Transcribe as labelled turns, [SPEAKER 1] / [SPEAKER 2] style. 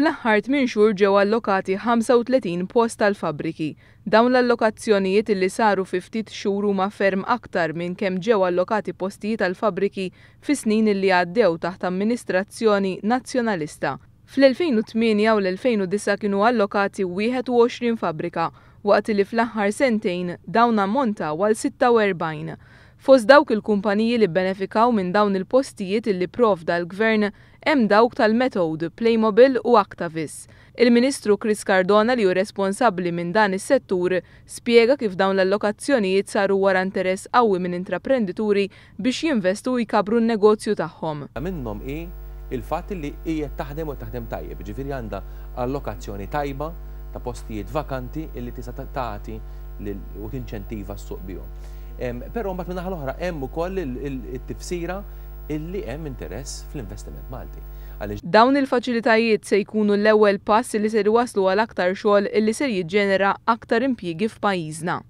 [SPEAKER 1] Fl-aħħar minn xhur ġew allokati 35 post tal-fabriki. Dawn l-allokazzjonijiet li saru fi ftit xhur huma ferm aktar minn kemm ġew allokati postijiet tal-fabriki fi snin li għaddew taħt amministrazzjoni nazzjonalista. Fl-2008 u l-2009 kienu allokati 21 fabrika, waqt li fl-aħħar sentejn dawn ammonta għal 46. Fost dawk il-kumpaniji li benefikaw minn dawn il-postijiet illi prof l-gvern hemm dawk tal metod Playmobil u Actavis. Il-Ministru Chris Cardona li hu responsabbli minn dan is-settur spjega kif dawn l-allokazzjonijiet saru wara interess qawwi minn intraprendituri biex jinvestu jkabru n-negozju tagħhom. Minnhom hi
[SPEAKER 2] il-fatt li qiegħed taħdem u taħdem tajjeb, ġifieri għandha allokazzjoni tajba ta' postijiet vakanti illi tista' tagħti u tinċentiva s-suq bihom. Però mbagħad minn l-oħra hemm ukoll it-tifsira illi hemm interess fl-investiment
[SPEAKER 1] Malti. Dawn il-faċilitajiet se jkunu l-ewwel pass li ser waslu għal aktar xogħol illi ser jiġġenera aktar impjiegi f'pajjiżna.